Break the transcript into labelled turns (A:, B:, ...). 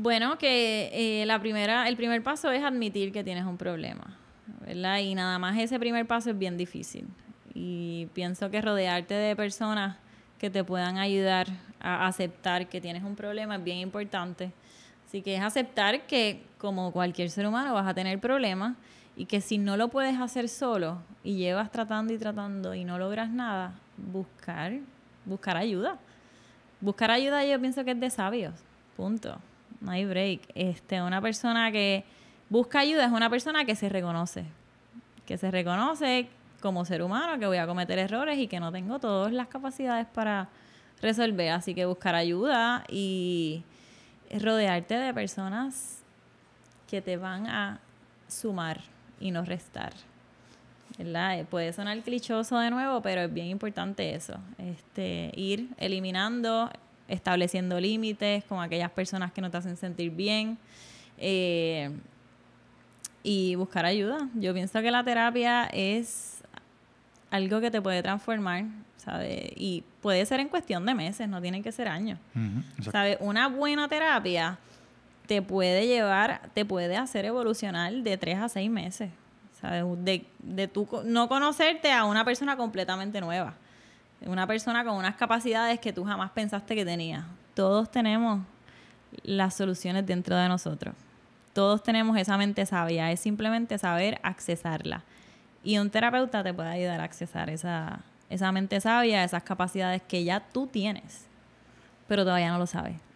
A: Bueno, que eh, la primera, el primer paso es admitir que tienes un problema, ¿verdad? Y nada más ese primer paso es bien difícil. Y pienso que rodearte de personas que te puedan ayudar a aceptar que tienes un problema es bien importante. Así que es aceptar que como cualquier ser humano vas a tener problemas y que si no lo puedes hacer solo y llevas tratando y tratando y no logras nada, buscar, buscar ayuda. Buscar ayuda yo pienso que es de sabios. Punto no hay break. Este, una persona que busca ayuda es una persona que se reconoce, que se reconoce como ser humano, que voy a cometer errores y que no tengo todas las capacidades para resolver. Así que buscar ayuda y rodearte de personas que te van a sumar y no restar. Eh, puede sonar clichoso de nuevo, pero es bien importante eso. Este, ir eliminando estableciendo límites con aquellas personas que no te hacen sentir bien. Eh, y buscar ayuda. Yo pienso que la terapia es algo que te puede transformar, ¿sabes? Y puede ser en cuestión de meses, no tienen que ser años. ¿Sabes? Una buena terapia te puede llevar, te puede hacer evolucionar de tres a seis meses, ¿sabes? De, de no conocerte a una persona completamente nueva. Una persona con unas capacidades que tú jamás pensaste que tenía. Todos tenemos las soluciones dentro de nosotros. Todos tenemos esa mente sabia, es simplemente saber accesarla. Y un terapeuta te puede ayudar a accesar esa, esa mente sabia, esas capacidades que ya tú tienes, pero todavía no lo sabes.